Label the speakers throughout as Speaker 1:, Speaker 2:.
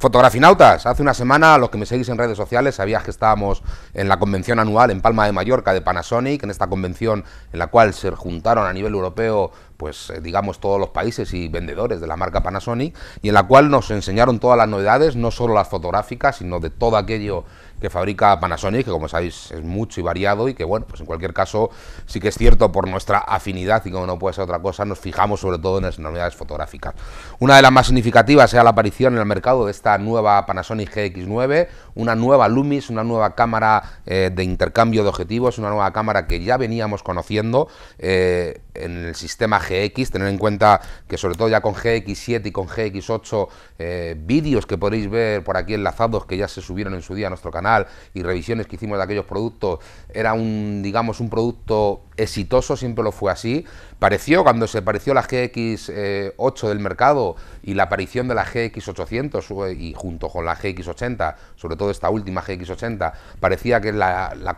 Speaker 1: Fotografinautas, hace una semana, los que me seguís en redes sociales, sabías que estábamos en la convención anual en Palma de Mallorca de Panasonic, en esta convención en la cual se juntaron a nivel europeo pues eh, digamos todos los países y vendedores de la marca Panasonic y en la cual nos enseñaron todas las novedades, no solo las fotográficas, sino de todo aquello que fabrica Panasonic, que como sabéis es mucho y variado y que bueno, pues en cualquier caso sí que es cierto por nuestra afinidad y como no puede ser otra cosa, nos fijamos sobre todo en las novedades fotográficas. Una de las más significativas es la aparición en el mercado de esta nueva Panasonic GX9, una nueva Lumis, una nueva cámara eh, de intercambio de objetivos, una nueva cámara que ya veníamos conociendo eh, en el sistema G GX, tener en cuenta que sobre todo ya con GX7 y con GX8 eh, vídeos que podéis ver por aquí enlazados que ya se subieron en su día a nuestro canal y revisiones que hicimos de aquellos productos, era un, digamos, un producto exitoso, siempre lo fue así. Pareció cuando se pareció la GX8 del mercado y la aparición de la GX800 eh, y junto con la GX80, sobre todo esta última GX80, parecía que la, la,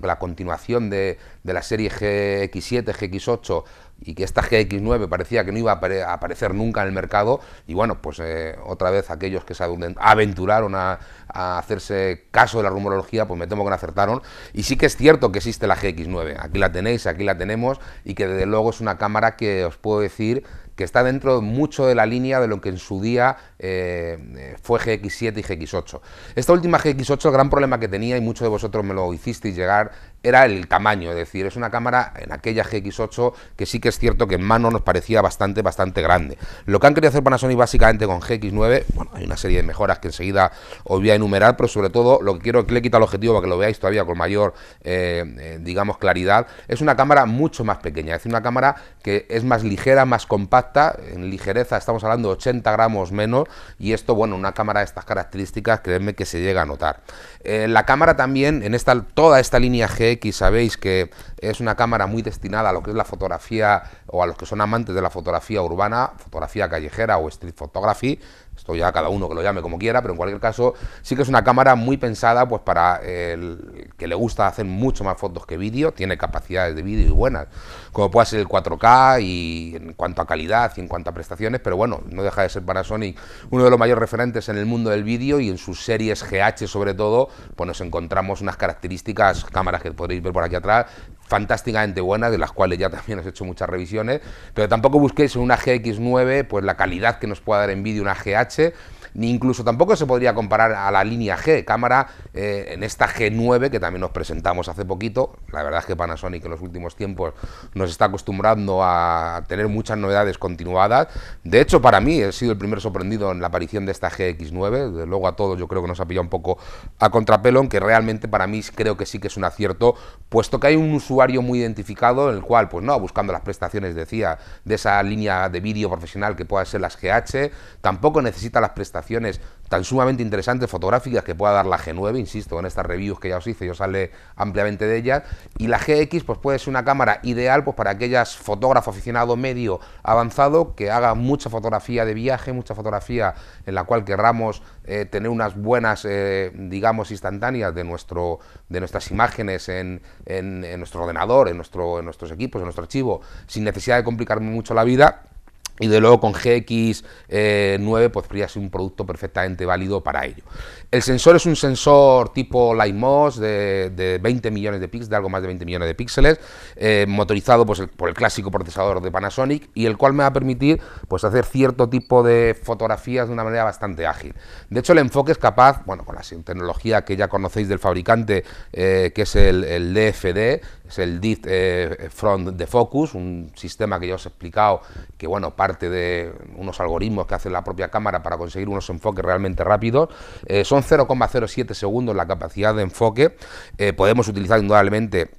Speaker 1: la continuación de, de la serie GX7, GX8 y que esta GX9 parecía que no iba a aparecer nunca en el mercado y bueno, pues eh, otra vez aquellos que se aventuraron a, hacerse caso de la rumorología, pues me temo que no acertaron y sí que es cierto que existe la GX9, aquí la tenéis, aquí la tenemos y que desde luego es una cámara que os puedo decir que está dentro mucho de la línea de lo que en su día eh, eh, fue GX7 y GX8. Esta última GX8, el gran problema que tenía, y muchos de vosotros me lo hicisteis llegar, era el tamaño, es decir, es una cámara en aquella GX8 que sí que es cierto que en mano nos parecía bastante, bastante grande. Lo que han querido hacer Panasonic básicamente con GX9, bueno, hay una serie de mejoras que enseguida os voy a enumerar, pero sobre todo lo que quiero que le quita el objetivo para que lo veáis todavía con mayor, eh, eh, digamos, claridad, es una cámara mucho más pequeña, es decir, una cámara que es más ligera, más compacta, en ligereza estamos hablando de 80 gramos menos, y esto, bueno, una cámara de estas características, creedme que se llega a notar. Eh, la cámara también, en esta, toda esta línea G sabéis que es una cámara muy destinada a lo que es la fotografía o a los que son amantes de la fotografía urbana, fotografía callejera o street photography, esto ya cada uno que lo llame como quiera, pero en cualquier caso sí que es una cámara muy pensada pues para el que le gusta hacer mucho más fotos que vídeo, tiene capacidades de vídeo y buenas, como puede ser el 4K y en cuanto a calidad y en cuanto a prestaciones, pero bueno, no deja de ser Panasonic uno de los mayores referentes en el mundo del vídeo y en sus series GH sobre todo, pues nos encontramos unas características, cámaras que podréis ver por aquí atrás, fantásticamente buenas, de las cuales ya también ...has hecho muchas revisiones, pero tampoco busquéis en una GX9 pues la calidad que nos pueda dar en vídeo una GH, ni incluso tampoco se podría comparar a la línea G, cámara eh, en esta G9 que también nos presentamos hace poquito. La verdad es que Panasonic en los últimos tiempos nos está acostumbrando a tener muchas novedades continuadas. De hecho, para mí he sido el primer sorprendido en la aparición de esta GX9. De luego a todos yo creo que nos ha pillado un poco a contrapelo, aunque realmente para mí creo que sí que es un acierto, puesto que hay un usuario muy identificado en el cual, pues no, buscando las prestaciones, decía, de esa línea de vídeo profesional que pueda ser las GH, tampoco necesita las prestaciones tan sumamente interesantes, fotográficas, que pueda dar la G9, insisto, en estas reviews que ya os hice, yo sale ampliamente de ellas. Y la GX pues puede ser una cámara ideal pues, para aquellas fotógrafo aficionado medio avanzado que haga mucha fotografía de viaje, mucha fotografía en la cual querramos eh, tener unas buenas, eh, digamos, instantáneas de, nuestro, de nuestras imágenes en, nuestro ordenador, en, nuestro, en nuestros equipos, en nuestro archivo, sin necesidad de complicarme mucho la vida y de luego con GX9 eh, pues podría ser un producto perfectamente válido para ello. El sensor es un sensor tipo Lightmos de, 20 millones de píxeles, de algo más de 20 millones de píxeles, eh, motorizado pues, por el clásico procesador de Panasonic y el cual me va a permitir pues, hacer cierto tipo de fotografías de una manera bastante ágil. De hecho el enfoque es capaz, bueno, con la tecnología que ya conocéis del fabricante, eh, que es el, DFD, es el DIF Front De Focus, un sistema que ya os he explicado que, bueno, parte de unos algoritmos que hace la propia cámara para conseguir unos enfoques realmente rápidos. Eh, son 0,07 segundos la capacidad de enfoque. Eh, podemos utilizar indudablemente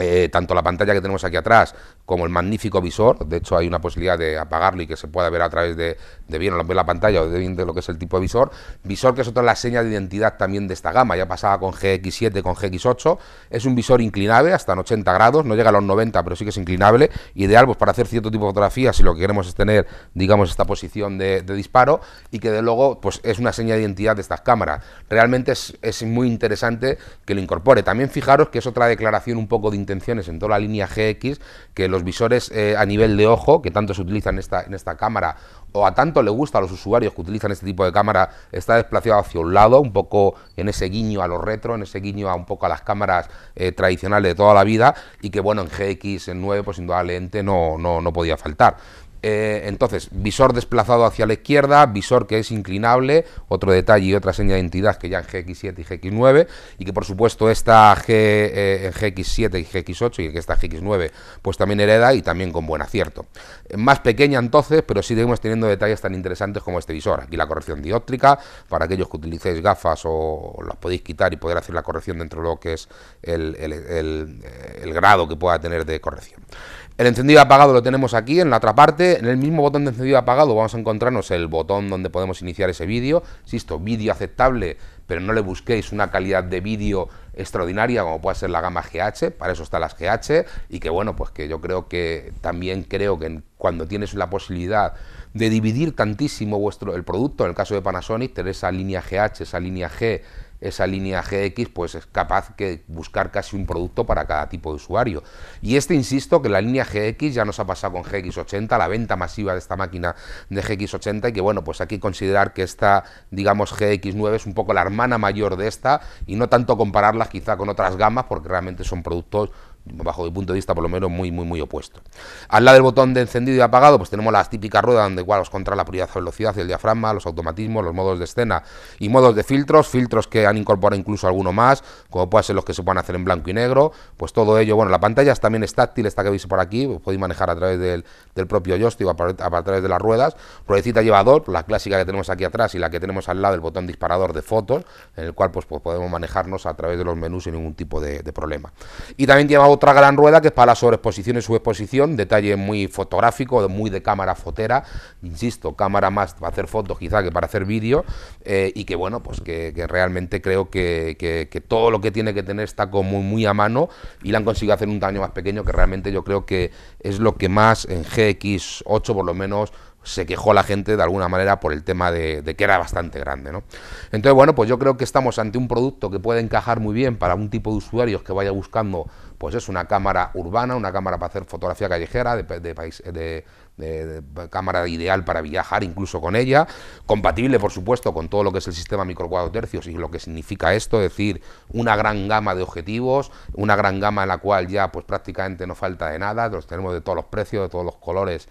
Speaker 1: eh, tanto la pantalla que tenemos aquí atrás como el magnífico visor, de hecho hay una posibilidad de apagarlo y que se pueda ver a través de, bien o la pantalla o de, bien de lo que es el tipo de visor, visor que es otra de las de identidad también de esta gama, ya pasaba con GX7, con GX8, es un visor inclinable hasta en 80 grados, no llega a los 90 pero sí que es inclinable, ideal pues para hacer cierto tipo de fotografía si lo que queremos es tener digamos esta posición de, disparo y que de luego pues es una seña de identidad de estas cámaras, realmente es, es muy interesante que lo incorpore, también fijaros que es otra declaración un poco de intenciones en toda la línea GX, que los visores eh, a nivel de ojo, que tanto se utilizan en esta, en esta cámara, o a tanto le gusta a los usuarios que utilizan este tipo de cámara, está desplazado hacia un lado, un poco en ese guiño a los retro, en ese guiño a un poco a las cámaras eh, tradicionales de toda la vida, y que bueno, en GX, en 9, pues indudablemente no, no, no podía faltar. Eh, entonces, visor desplazado hacia la izquierda, visor que es inclinable, otro detalle y otra señal de entidad que ya en GX7 y GX9, y que por supuesto esta G, eh, en GX7 y GX8 y que esta GX9 pues también hereda y también con buen acierto. Eh, más pequeña entonces, pero si seguimos teniendo detalles tan interesantes como este visor. Aquí la corrección dióptrica, para aquellos que utilicéis gafas o, las podéis quitar y poder hacer la corrección dentro de lo que es el, grado que pueda tener de corrección. El encendido apagado lo tenemos aquí en la otra parte, en el mismo botón de encendido y apagado vamos a encontrarnos el botón donde podemos iniciar ese vídeo. Insisto, vídeo aceptable, pero no le busquéis una calidad de vídeo extraordinaria como puede ser la gama GH, para eso están las GH, y que bueno, pues que yo creo que también creo que cuando tienes la posibilidad de dividir tantísimo vuestro, el producto. En el caso de Panasonic, tener esa línea GH, esa línea G, esa línea GX, pues es capaz de buscar casi un producto para cada tipo de usuario. Y este, insisto, que la línea GX ya nos ha pasado con GX80, la venta masiva de esta máquina de GX80, y que bueno, pues aquí considerar que esta, digamos, GX9 es un poco la hermana mayor de esta, y no tanto compararlas quizá con otras gamas, porque realmente son productos bajo mi punto de vista por lo menos muy muy muy opuesto. Al lado del botón de encendido y apagado pues tenemos las típicas ruedas donde igual os contra la prioridad de velocidad, el diafragma, los automatismos, los modos de escena y modos de filtros, filtros que han incorporado incluso alguno más, como pueden ser los que se pueden hacer en blanco y negro, pues todo ello, bueno, la pantalla también es táctil, esta que veis por aquí, podéis manejar a través del, propio joystick a, a, través de las ruedas, ruedecita llevador, la clásica que tenemos aquí atrás y la que tenemos al lado del botón disparador de fotos, en el cual pues, pues, podemos manejarnos a través de los menús sin ningún tipo de, problema. Y también lleva otra gran rueda que es para la sobreexposición y subexposición, detalle muy fotográfico, muy de cámara fotera, insisto, cámara más para hacer fotos quizá que para hacer vídeo, eh, y que bueno, pues que, realmente creo que, todo lo que tiene que tener está como muy a mano y la han conseguido hacer un tamaño más pequeño que realmente yo creo que es lo que más en GX8 por lo menos se quejó la gente de alguna manera por el tema de, que era bastante grande. ¿no? Entonces, bueno, pues yo creo que estamos ante un producto que puede encajar muy bien para un tipo de usuarios que vaya buscando, pues es una cámara urbana, una cámara para hacer fotografía callejera, de, de cámara ideal para viajar incluso con ella, compatible por supuesto con todo lo que es el sistema micro tercios y lo que significa esto, es decir, una gran gama de objetivos, una gran gama en la cual ya pues prácticamente no falta de nada, los tenemos de todos los precios, de todos los colores,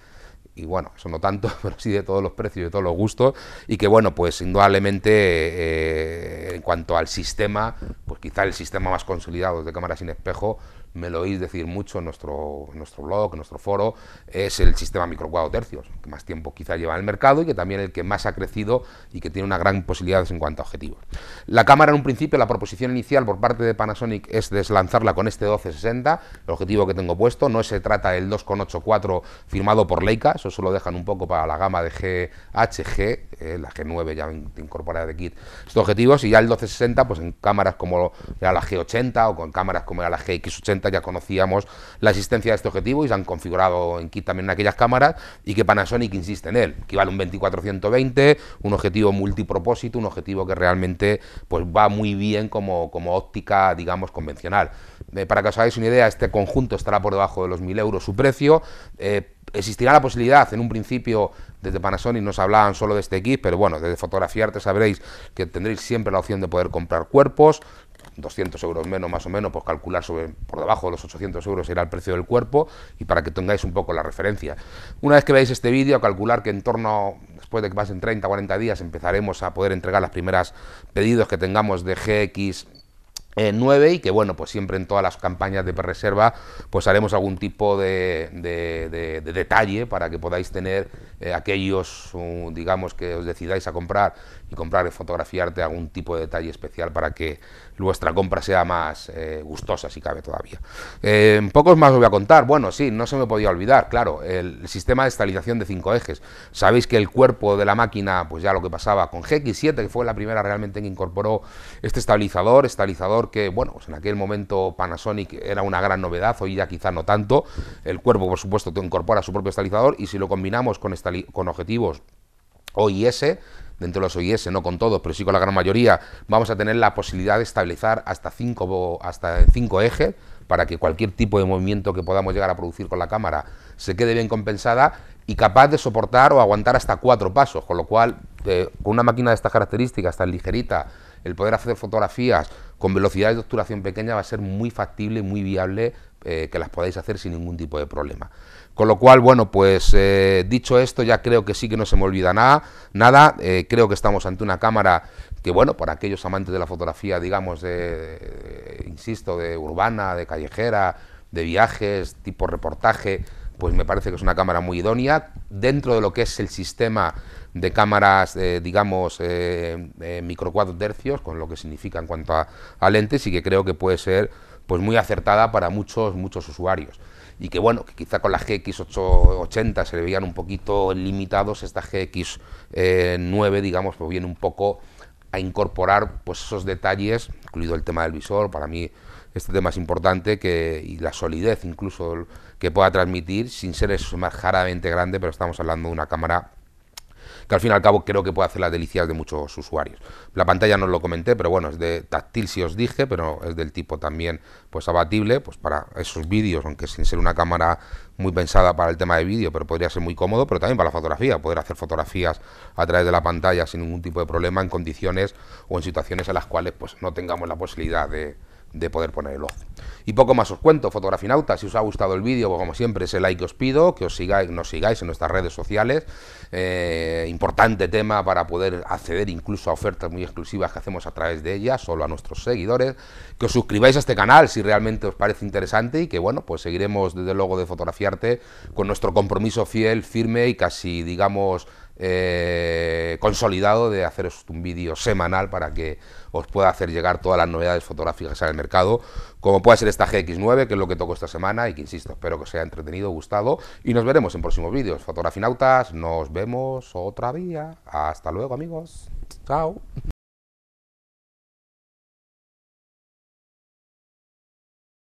Speaker 1: y bueno, eso no tanto, pero sí de todos los precios, de todos los gustos, y que bueno, pues indudablemente eh, en cuanto al sistema, pues quizá el sistema más consolidado de cámaras sin espejo me lo oís decir mucho en nuestro, nuestro blog, en nuestro foro, es el sistema microcuadro tercios, que más tiempo quizá lleva en el mercado y que también el que más ha crecido y que tiene una gran posibilidad en cuanto a objetivos. La cámara en un principio, la proposición inicial por parte de Panasonic es deslanzarla con este 1260, el objetivo que tengo puesto, no se trata del 2.84 firmado por Leica, eso solo dejan un poco para la gama de GHG, eh, la G9 ya incorporada de kit, estos objetivos y ya el 1260 pues en cámaras como era la G80 o con cámaras como era la GX80 ya conocíamos la existencia de este objetivo y se han configurado en kit también en aquellas cámaras y que Panasonic insiste en él, que vale un 24-120, un objetivo multipropósito, un objetivo que realmente pues va muy bien como, óptica, digamos, convencional. Eh, para que os hagáis una idea, este conjunto estará por debajo de los 1.000 euros su precio. Eh, existirá la posibilidad, en un principio desde Panasonic nos hablaban solo de este kit, pero bueno, desde Fotografiarte sabréis que tendréis siempre la opción de poder comprar cuerpos, 200 euros menos más o menos, pues calcular sobre, por debajo de los 800 euros será el precio del cuerpo y para que tengáis un poco la referencia. Una vez que veáis este vídeo, calcular que en torno, después de que pasen 30 o 40 días, empezaremos a poder entregar las primeras pedidos que tengamos de GX 9 eh, y que bueno, pues siempre en todas las campañas de reserva pues haremos algún tipo de, detalle para que podáis tener eh, aquellos, uh, digamos, que os decidáis a comprar y comprar y fotografiarte algún tipo de detalle especial para que vuestra compra sea más eh, gustosa, si cabe todavía. Eh, pocos más os voy a contar. Bueno, sí, no se me podía olvidar, claro, el sistema de estabilización de cinco ejes. Sabéis que el cuerpo de la máquina, pues ya lo que pasaba con GX7, que fue la primera realmente que incorporó este estabilizador, estabilizador que, bueno, pues en aquel momento Panasonic era una gran novedad, hoy ya quizá no tanto. El cuerpo, por supuesto, te incorpora su propio estabilizador y si lo combinamos con, con objetivos OIS, dentro de los OIS, no con todos, pero sí con la gran mayoría, vamos a tener la posibilidad de estabilizar hasta cinco, hasta cinco ejes para que cualquier tipo de movimiento que podamos llegar a producir con la cámara se quede bien compensada y capaz de soportar o aguantar hasta cuatro pasos, con lo cual, eh, con una máquina de estas características tan ligerita, el poder hacer fotografías con velocidades de obturación pequeña va a ser muy factible muy viable eh, que las podáis hacer sin ningún tipo de problema. Con lo cual, bueno, pues eh, dicho esto, ya creo que sí que no se me olvida nada. nada eh, creo que estamos ante una cámara que, bueno, para aquellos amantes de la fotografía, digamos, de, insisto, de urbana, de callejera, de viajes, tipo reportaje, pues me parece que es una cámara muy idónea. Dentro de lo que es el sistema de cámaras, digamos, micro tercios, con lo que significa en cuanto a, a, lentes, y que creo que puede ser pues muy acertada para muchos, muchos usuarios. Y que bueno, que quizá con la GX880 se le veían un poquito limitados, esta GX9, eh, digamos, pues viene un poco a incorporar pues esos detalles, incluido el tema del visor, para mí este tema es importante, que, y la solidez incluso que pueda transmitir, sin ser es más grande, pero estamos hablando de una cámara que al fin y al cabo creo que puede hacer las delicias de muchos usuarios. La pantalla no os lo comenté, pero bueno, es de táctil si os dije, pero es del tipo también pues abatible, pues para esos vídeos, aunque sin ser una cámara muy pensada para el tema de vídeo, pero podría ser muy cómodo, pero también para la fotografía, poder hacer fotografías a través de la pantalla sin ningún tipo de problema en condiciones o en situaciones en las cuales pues no tengamos la posibilidad de, de poder poner el ojo. Y poco más os cuento, fotografinautas, si os ha gustado el vídeo, pues como siempre, ese like que os pido, que os sigáis, nos sigáis en nuestras redes sociales. Eh, importante tema para poder acceder incluso a ofertas muy exclusivas que hacemos a través de ellas, solo a nuestros seguidores. Que os suscribáis a este canal si realmente os parece interesante y que, bueno, pues seguiremos desde luego de fotografiarte con nuestro compromiso fiel, firme y casi, digamos, eh, consolidado de haceros un vídeo semanal para que os pueda hacer llegar todas las novedades fotográficas en el mercado, como puede ser esta GX9, que es lo que toco esta semana y que insisto, espero que os haya entretenido, gustado y nos veremos en próximos vídeos. Fotografinautas, nos vemos otra vía. Hasta luego amigos. Chao.